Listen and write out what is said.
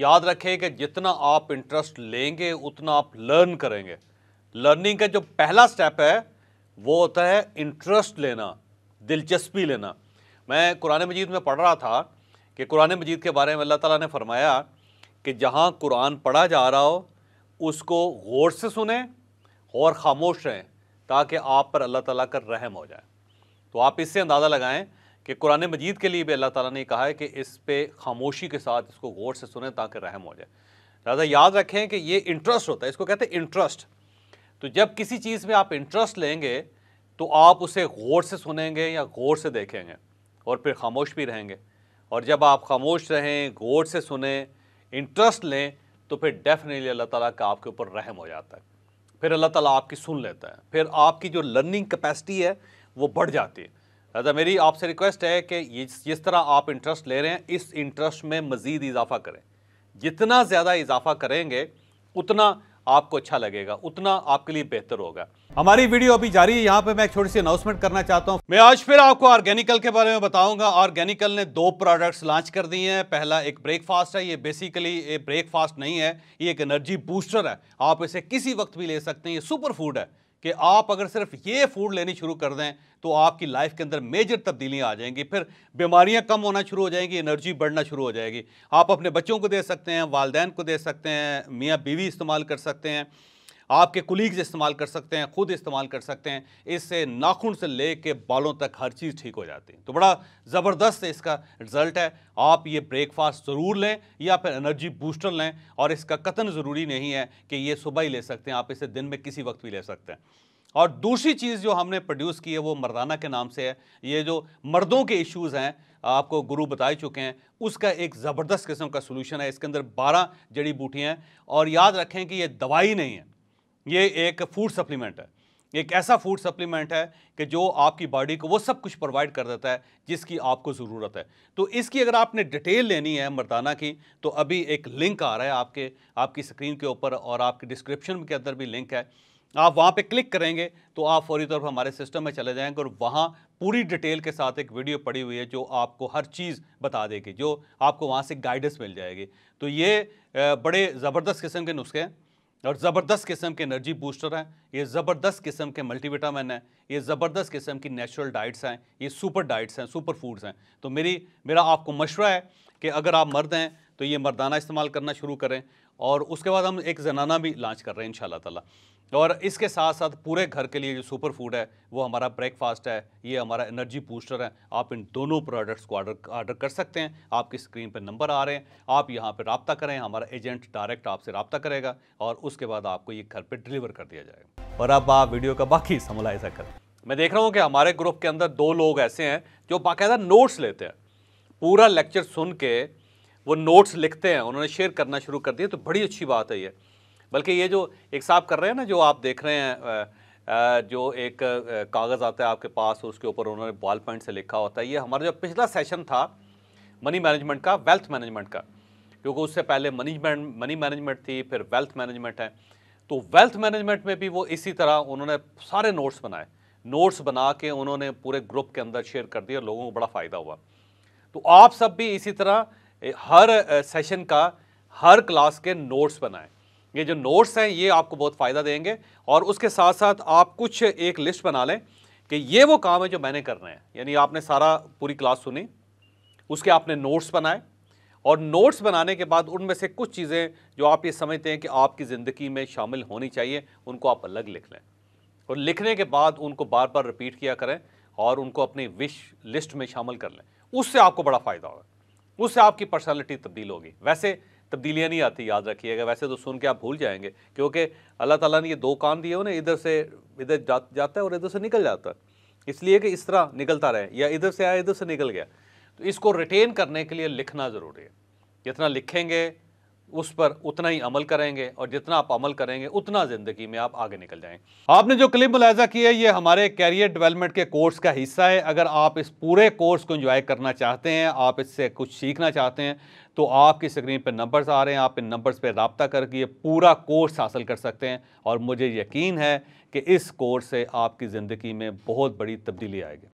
याद रखें कि जितना आप इंटरेस्ट लेंगे उतना आप लर्न करेंगे लर्निंग का जो पहला स्टेप है वो होता है इंटरेस्ट लेना दिलचस्पी लेना मैं कुरान मजीद में पढ़ रहा था कि कुरान मजीद के बारे में अल्लाह ताला ने फरमाया कि जहाँ कुरान पढ़ा जा रहा हो उसको गौर से सुने और ख़ामोश रहें ताकि आप पर अल्लाह ताला का रहम हो जाए तो आप इससे अंदाज़ा लगाएं कि कुरान मजीद के लिए भी अल्लाह ताला ने कहा है कि इस पर खामोशी के साथ इसको गौर से सुने ताकि रहम हो जाए लिहाजा याद रखें कि ये इंटरेस्ट होता है इसको कहते हैं इंटरेस्ट तो जब किसी चीज़ में आप इंटरेस्ट लेंगे तो आप उसे गौर से सुनेंगे या गौर से देखेंगे और फिर खामोश भी रहेंगे और जब आप खामोश रहें गौर से सुने इंटरेस्ट लें तो फिर डेफिनेटली अल्लाह ताला का आपके ऊपर रहम हो जाता है फिर अल्लाह ताला आपकी सुन लेता है फिर आपकी जो लर्निंग कैपेसिटी है वो बढ़ जाती है लिहाजा मेरी आपसे रिक्वेस्ट है कि जिस तरह आप इंटरेस्ट ले रहे हैं इस इंटरेस्ट में मज़ीद इजाफा करें जितना ज़्यादा इजाफा करेंगे उतना आपको अच्छा लगेगा उतना आपके लिए बेहतर होगा हमारी वीडियो अभी जारी है यहाँ पे मैं एक छोटी सी अनाउंसमेंट करना चाहता हूँ मैं आज फिर आपको ऑर्गेनिकल के बारे में बताऊंगा ऑर्गेनिकल ने दो प्रोडक्ट्स लॉन्च कर दिए हैं पहला एक ब्रेकफास्ट है ये बेसिकली ये ब्रेकफास्ट नहीं है ये एक एनर्जी बूस्टर है आप इसे किसी वक्त भी ले सकते हैं ये सुपर फूड है कि आप अगर सिर्फ ये फूड लेनी शुरू कर दें तो आपकी लाइफ के अंदर मेजर तब्दीलियाँ आ जाएंगी फिर बीमारियाँ कम होना शुरू हो जाएंगी एनर्जी बढ़ना शुरू हो जाएगी आप अपने बच्चों को दे सकते हैं वालदेन को दे सकते हैं मियाँ बीवी इस्तेमाल कर सकते हैं आपके कुलीग्स इस्तेमाल कर सकते हैं खुद इस्तेमाल कर सकते हैं इससे नाखून से ले के बालों तक हर चीज़ ठीक हो जाती है तो बड़ा ज़बरदस्त इसका रिज़ल्ट है आप ये ब्रेकफास्ट ज़रूर लें या फिर एनर्जी बूस्टर लें और इसका कतन ज़रूरी नहीं है कि ये सुबह ही ले सकते हैं आप इसे दिन में किसी वक्त भी ले सकते हैं और दूसरी चीज़ जो हमने प्रोड्यूस की है वो मर्दाना के नाम से है ये जो मर्दों के इश्यूज़ हैं आपको गुरु बता चुके हैं उसका एक ज़बरदस्त किस्म का सोल्यूशन है इसके अंदर बारह जड़ी बूटियाँ हैं और याद रखें कि ये दवाई नहीं है ये एक फूड सप्लीमेंट है एक ऐसा फूड सप्लीमेंट है कि जो आपकी बॉडी को वो सब कुछ प्रोवाइड कर देता है जिसकी आपको ज़रूरत है तो इसकी अगर आपने डिटेल लेनी है मर्दाना की तो अभी एक लिंक आ रहा है आपके आपकी स्क्रीन के ऊपर और आपके डिस्क्रिप्शन के अंदर भी लिंक है आप वहाँ पे क्लिक करेंगे तो आप फौरी तौर पर हमारे सिस्टम में चले जाएंगे और वहाँ पूरी डिटेल के साथ एक वीडियो पड़ी हुई है जो आपको हर चीज़ बता देगी जो आपको वहाँ से गाइडेंस मिल जाएगी तो ये बड़े ज़बरदस्त किस्म के नुस्खे हैं और ज़बरदस्त किस्म के एनर्जी बूस्टर हैं ये ज़बरदस्त किस्म के मल्टीविटामिन हैं ये ज़बरदस्त किस्म की नेचुरल डाइट्स हैं ये सुपर डाइट्स हैं सुपर फूड्स हैं तो मेरी मेरा आपको मशवरा है कि अगर आप मर्द हैं तो ये मर्दाना इस्तेमाल करना शुरू करें और उसके बाद हम एक जनाना भी लॉन्च कर रहे हैं इन ताला और इसके साथ साथ पूरे घर के लिए जो सुपर फूड है वो हमारा ब्रेकफास्ट है ये हमारा एनर्जी बूस्टर है आप इन दोनों प्रोडक्ट्स को ऑर्डर ऑर्डर कर सकते हैं आपकी स्क्रीन पर नंबर आ रहे हैं आप यहाँ पर रबता करें हमारा एजेंट डायरेक्ट आपसे रबता करेगा और उसके बाद आपको ये घर पर डिलीवर कर दिया जाएगा और अब आप वीडियो का बाकी समलाइजा करें मैं देख रहा हूँ कि हमारे ग्रुप के अंदर दो लोग ऐसे हैं जो बाकायदा नोट्स लेते हैं पूरा लेक्चर सुन के वो नोट्स लिखते हैं उन्होंने शेयर करना शुरू कर दिया तो बड़ी अच्छी बात है ये बल्कि ये जो एक साहब कर रहे हैं ना जो आप देख रहे हैं जो एक कागज़ आता है आपके पास उसके ऊपर उन्होंने बॉल पॉइंट से लिखा होता है ये हमारा जो पिछला सेशन था मनी मैनेजमेंट का वेल्थ मैनेजमेंट का क्योंकि उससे पहले मनीजमेंट मनी मैनेजमेंट थी फिर वेल्थ मैनेजमेंट है तो वेल्थ मैनेजमेंट में भी वो इसी तरह उन्होंने सारे नोट्स बनाए नोट्स बना के उन्होंने पूरे ग्रुप के अंदर शेयर कर दिया लोगों को बड़ा फ़ायदा हुआ तो आप सब भी इसी तरह हर सेशन का हर क्लास के नोट्स बनाएं ये जो नोट्स हैं ये आपको बहुत फ़ायदा देंगे और उसके साथ साथ आप कुछ एक लिस्ट बना लें कि ये वो काम है जो मैंने करना है यानी आपने सारा पूरी क्लास सुनी उसके आपने नोट्स बनाए और नोट्स बनाने के बाद उनमें से कुछ चीज़ें जो आप ये समझते हैं कि आपकी ज़िंदगी में शामिल होनी चाहिए उनको आप अलग लिख लें और लिखने के बाद उनको बार बार रिपीट किया करें और उनको अपनी विश लिस्ट में शामिल कर लें उससे आपको बड़ा फ़ायदा होगा उससे आपकी पर्सनैलिटी तब्दील होगी वैसे तब्दीलियाँ नहीं आती याद रखिएगा वैसे तो सुन के आप भूल जाएंगे क्योंकि अल्लाह ताला ने ये दो कान दिए उन्हें इधर से इधर जा, जाता है और इधर से निकल जाता है इसलिए कि इस तरह निकलता रहे या इधर से आया इधर से निकल गया तो इसको रिटेन करने के लिए लिखना ज़रूरी है जितना लिखेंगे उस पर उतना ही अमल करेंगे और जितना आप अमल करेंगे उतना ज़िंदगी में आप आगे निकल जाएंगे आपने जो क्लिप मुलायजा की है ये हमारे कैरियर डेवलपमेंट के कोर्स का हिस्सा है अगर आप इस पूरे कोर्स को इन्जॉय करना चाहते हैं आप इससे कुछ सीखना चाहते हैं तो आपकी स्क्रीन पर नंबर्स आ रहे हैं आप इन नंबर्स पर रबता करके पूरा कोर्स हासिल कर सकते हैं और मुझे यकीन है कि इस कोर्स से आपकी ज़िंदगी में बहुत बड़ी तब्दीली आएगी